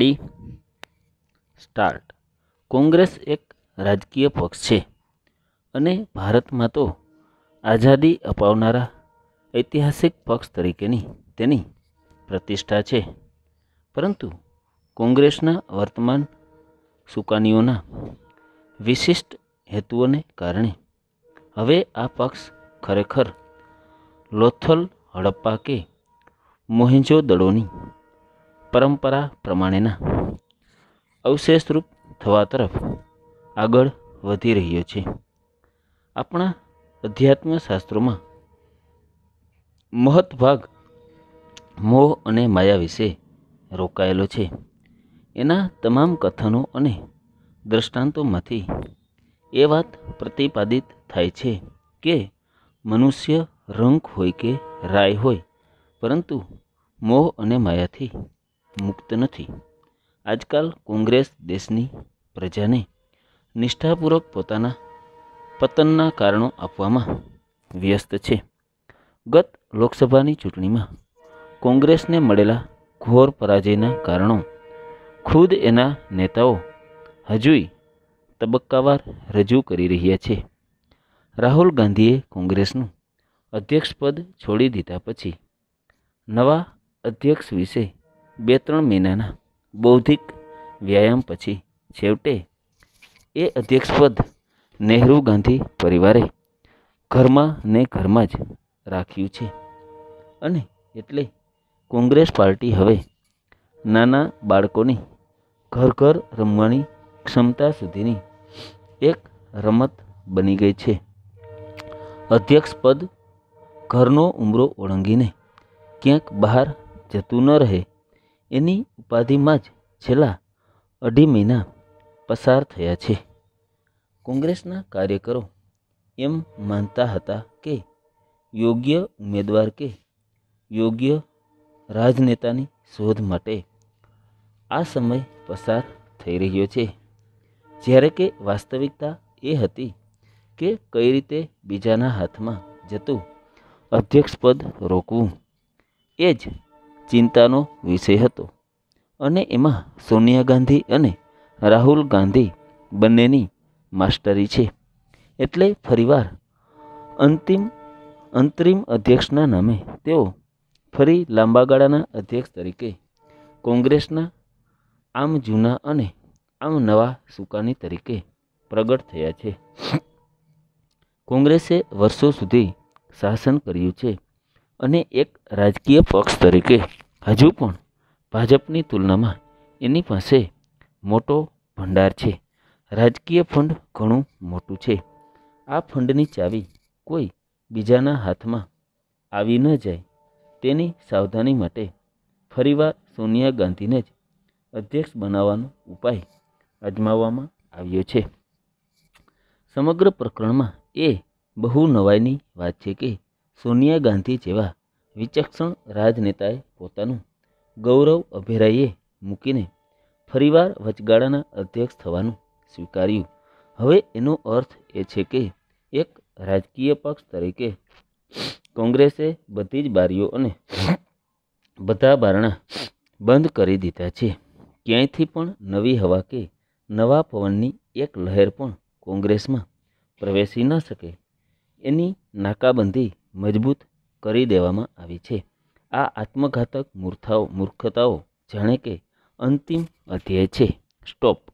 D start Congress એક રાજકીય પક્ષ છે અને ભારતમાં તો આઝાદી અપાવનારા ઐતિહાસિક પક્ષ તરીકેની તેની પ્રતિષ્ઠા છે પરંતુ કોંગ્રેસના વર્તમાન સુકાનીઓના વિશિષ્ટ હેતુઓને કારણે હવે આ પક્ષ ખરેખર લોથલ હડપ્પા કે મોહિંજો દળોની પરંપરા પ્રમાણેના અવશેષરૂપ થવા તરફ આગળ વધી રહ્યો છે આપણા અધ્યાત્મ શાસ્ત્રોમાં મહત્ભાગ મોહ અને માયા વિશે રોકાયેલો છે એના તમામ કથનો અને દ્રષ્ટાંતોમાંથી એ વાત પ્રતિપાદિત થાય છે કે મનુષ્ય રંક હોય કે રાય હોય પરંતુ મોહ અને માયાથી મુક્ત નથી આજકાલ કોંગ્રેસ દેશની પ્રજાને નિષ્ઠાપૂર્વક પોતાના પતનના કારણો આપવામાં વ્યસ્ત છે ગત લોકસભાની ચૂંટણીમાં કોંગ્રેસને મળેલા ઘોર પરાજયના કારણો ખુદ એના નેતાઓ હજુય તબક્કાવાર રજૂ કરી રહ્યા છે રાહુલ ગાંધીએ કોંગ્રેસનું અધ્યક્ષપદ છોડી દીધા પછી નવા અધ્યક્ષ વિશે બે ત્રણ મહિનાના બૌદ્ધિક વ્યાયામ પછી છેવટે એ અધ્યક્ષપદ નેહરુ ગાંધી પરિવારે ઘરમાં ને ઘરમાં જ રાખ્યું છે અને એટલે કોંગ્રેસ પાર્ટી હવે નાના બાળકોની ઘર ઘર રમવાની ક્ષમતા સુધીની એક રમત બની ગઈ છે અધ્યક્ષપદ ઘરનો ઉમરો ઓળંગીને ક્યાંક બહાર જતું ન રહે એની ઉપાધિમાં જ છેલ્લા અઢી મહિના પસાર થયા છે કોંગ્રેસના કાર્યકરો એમ માનતા હતા કે યોગ્ય ઉમેદવાર કે યોગ્ય રાજનેતાની શોધ માટે આ સમય પસાર થઈ રહ્યો છે જ્યારે કે વાસ્તવિકતા એ હતી કે કઈ રીતે બીજાના હાથમાં જતું અધ્યક્ષપદ રોકવું એ જ ચિંતાનો વિષય હતો અને એમાં સોનિયા ગાંધી અને રાહુલ ગાંધી બંનેની માસ્ટરી છે એટલે ફરીવાર અંતિમ અંતરિમ અધ્યક્ષના નામે તેઓ ફરી લાંબા ગાળાના અધ્યક્ષ તરીકે કોંગ્રેસના આમ જૂના અને આમ નવા સુકાની તરીકે પ્રગટ થયા છે કોંગ્રેસે વર્ષો સુધી શાસન કર્યું છે અને એક રાજકીય પક્ષ તરીકે હજુ પણ ભાજપની તુલનામાં એની પાસે મોટો ભંડાર છે રાજકીય ફંડ ઘણું મોટું છે આ ફંડની ચાવી કોઈ બીજાના હાથમાં આવી ન જાય તેની સાવધાની માટે ફરીવાર સોનિયા ગાંધીને જ અધ્યક્ષ બનાવવાનો ઉપાય અજમાવવામાં આવ્યો છે સમગ્ર પ્રકરણમાં એ બહુ નવાઈની વાત છે કે સોનિયા ગાંધી જેવા વિચક્ષણ રાજનેતાએ પોતાનું ગૌરવ અભેરાઈએ મૂકીને ફરીવાર વચગાળાના અધ્યક્ષ થવાનું સ્વીકાર્યું હવે એનો અર્થ એ છે કે એક રાજકીય પક્ષ તરીકે કોંગ્રેસે બધી જ બારીઓ અને બધા બારણા બંધ કરી દીધા છે ક્યાંયથી પણ નવી હવા કે નવા પવનની એક લહેર પણ કોંગ્રેસમાં પ્રવેશી ન શકે એની નાકાબંધી મજબૂત કરી દેવામાં આવી છે આ આત્મઘાતક મૂર્થાઓ મૂર્ખતાઓ જાણે કે અંતિમ અધ્યેય છે સ્ટોપ